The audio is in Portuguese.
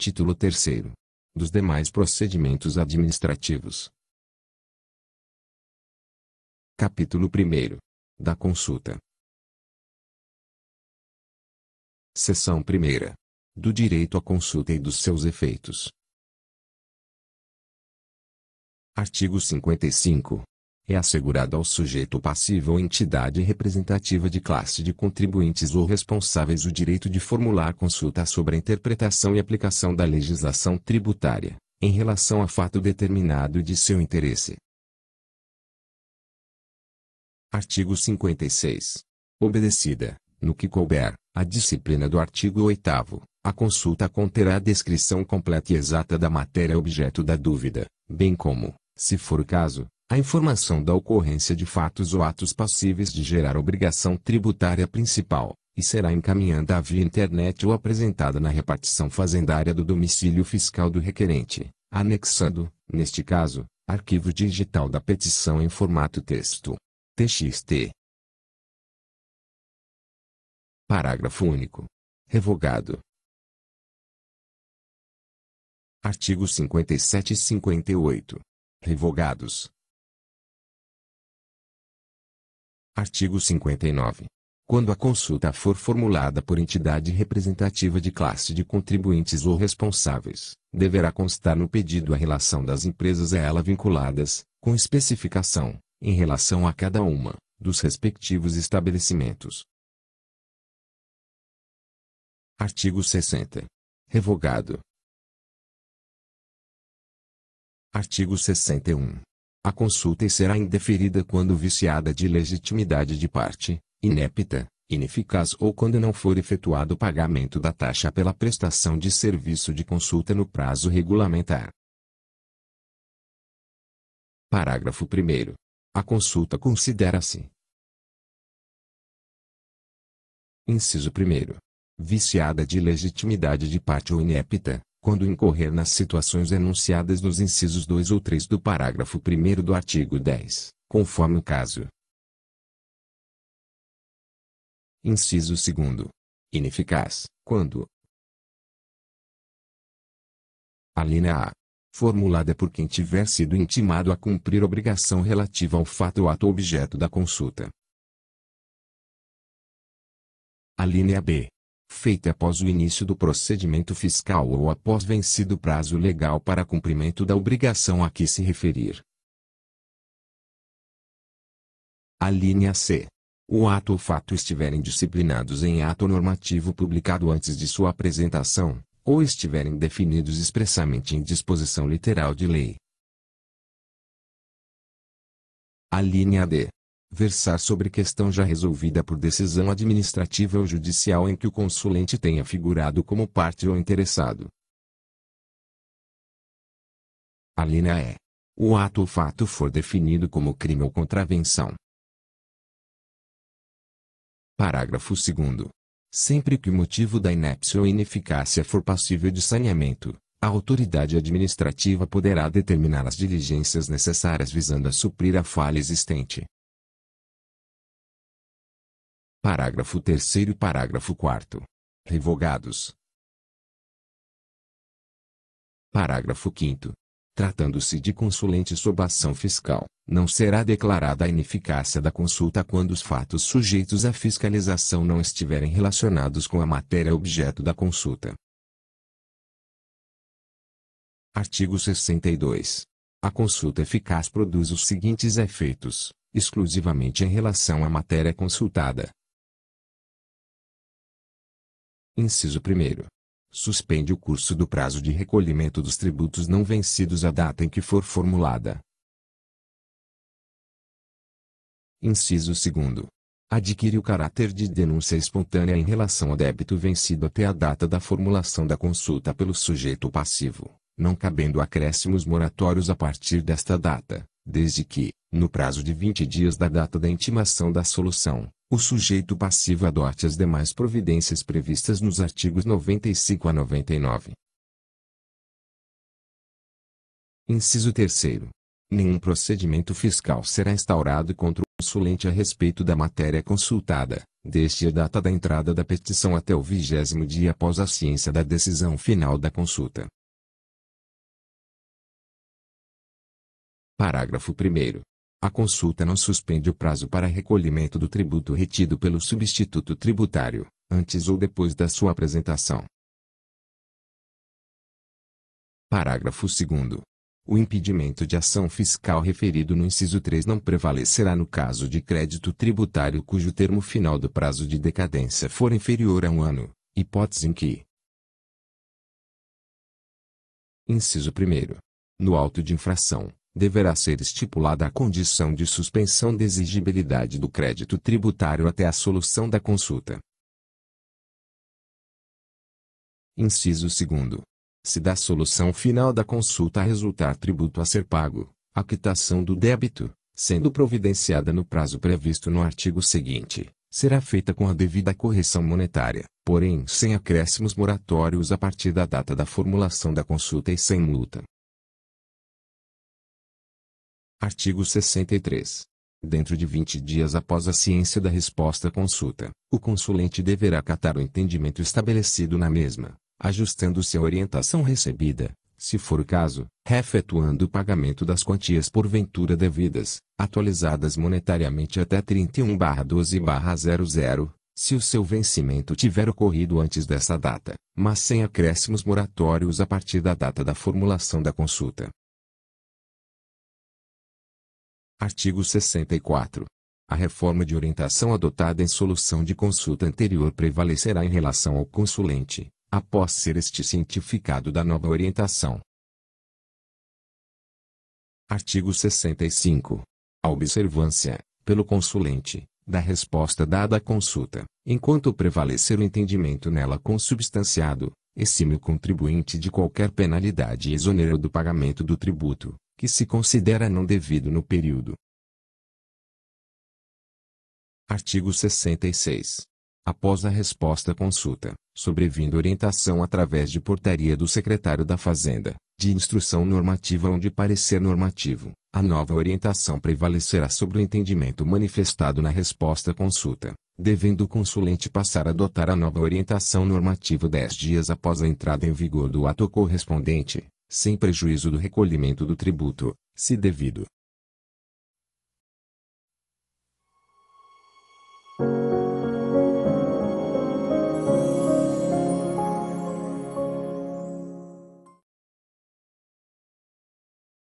Título 3 Dos demais procedimentos administrativos. Capítulo 1 Da consulta. Seção 1 Do direito à consulta e dos seus efeitos. Artigo 55 é assegurado ao sujeito passivo ou entidade representativa de classe de contribuintes ou responsáveis o direito de formular consulta sobre a interpretação e aplicação da legislação tributária, em relação a fato determinado de seu interesse. Artigo 56. Obedecida, no que couber, a disciplina do artigo 8 a consulta conterá a descrição completa e exata da matéria objeto da dúvida, bem como, se for o caso, a informação da ocorrência de fatos ou atos passíveis de gerar obrigação tributária principal, e será encaminhada via internet ou apresentada na repartição fazendária do domicílio fiscal do requerente, anexando, neste caso, arquivo digital da petição em formato texto. TXT. Parágrafo único. Revogado. Artigos 57 e 58. Revogados Artigo 59. Quando a consulta for formulada por entidade representativa de classe de contribuintes ou responsáveis, deverá constar no pedido a relação das empresas a ela vinculadas, com especificação, em relação a cada uma, dos respectivos estabelecimentos. Artigo 60. Revogado. Artigo 61. A consulta será indeferida quando viciada de legitimidade de parte, inepta, ineficaz ou quando não for efetuado o pagamento da taxa pela prestação de serviço de consulta no prazo regulamentar. Parágrafo 1. A consulta considera-se. Inciso 1. Viciada de legitimidade de parte ou inepta, quando incorrer nas situações enunciadas nos incisos 2 ou 3 do parágrafo 1 do artigo 10, conforme o caso. Inciso 2. Ineficaz, quando a linha A. Formulada por quem tiver sido intimado a cumprir obrigação relativa ao fato ou ato objeto da consulta. A linha B feita após o início do procedimento fiscal ou após vencido o prazo legal para cumprimento da obrigação a que se referir. A linha C. O ato ou fato estiverem disciplinados em ato normativo publicado antes de sua apresentação, ou estiverem definidos expressamente em disposição literal de lei. A linha D versar sobre questão já resolvida por decisão administrativa ou judicial em que o consulente tenha figurado como parte ou interessado. A linha é: o ato ou fato for definido como crime ou contravenção. Parágrafo 2 Sempre que o motivo da inépcia ou ineficácia for passível de saneamento, a autoridade administrativa poderá determinar as diligências necessárias visando a suprir a falha existente. Parágrafo 3 Parágrafo 4 Revogados. Parágrafo 5 Tratando-se de consulente sob ação fiscal, não será declarada a ineficácia da consulta quando os fatos sujeitos à fiscalização não estiverem relacionados com a matéria objeto da consulta. Artigo 62. A consulta eficaz produz os seguintes efeitos, exclusivamente em relação à matéria consultada, Inciso 1. Suspende o curso do prazo de recolhimento dos tributos não vencidos à data em que for formulada. Inciso 2. Adquire o caráter de denúncia espontânea em relação ao débito vencido até a data da formulação da consulta pelo sujeito passivo, não cabendo acréscimos moratórios a partir desta data, desde que, no prazo de 20 dias da data da intimação da solução, o sujeito passivo adote as demais providências previstas nos artigos 95 a 99. Inciso 3. Nenhum procedimento fiscal será instaurado contra o consulente a respeito da matéria consultada, desde a data da entrada da petição até o vigésimo dia após a ciência da decisão final da consulta. Parágrafo 1. A consulta não suspende o prazo para recolhimento do tributo retido pelo substituto tributário, antes ou depois da sua apresentação. Parágrafo 2. O impedimento de ação fiscal referido no inciso 3 não prevalecerá no caso de crédito tributário cujo termo final do prazo de decadência for inferior a um ano, hipótese em que. Inciso 1. No auto de infração, deverá ser estipulada a condição de suspensão de exigibilidade do crédito tributário até a solução da consulta. Inciso 2. Se da solução final da consulta resultar tributo a ser pago, a quitação do débito, sendo providenciada no prazo previsto no artigo seguinte, será feita com a devida correção monetária, porém sem acréscimos moratórios a partir da data da formulação da consulta e sem multa. Artigo 63. Dentro de 20 dias após a ciência da resposta à consulta, o consulente deverá acatar o entendimento estabelecido na mesma, ajustando-se à orientação recebida, se for o caso, refetuando o pagamento das quantias porventura devidas, atualizadas monetariamente até 31-12-00, se o seu vencimento tiver ocorrido antes dessa data, mas sem acréscimos moratórios a partir da data da formulação da consulta. Artigo 64. A reforma de orientação adotada em solução de consulta anterior prevalecerá em relação ao consulente, após ser este cientificado da nova orientação. Artigo 65. A observância, pelo consulente, da resposta dada à consulta, enquanto prevalecer o entendimento nela consubstanciado, exime o contribuinte de qualquer penalidade e exonera do pagamento do tributo, que se considera não devido no período. Artigo 66. Após a resposta à consulta, sobrevindo orientação através de portaria do secretário da Fazenda, de instrução normativa ou de parecer normativo, a nova orientação prevalecerá sobre o entendimento manifestado na resposta à consulta, devendo o consulente passar a adotar a nova orientação normativa dez dias após a entrada em vigor do ato correspondente, sem prejuízo do recolhimento do tributo, se devido.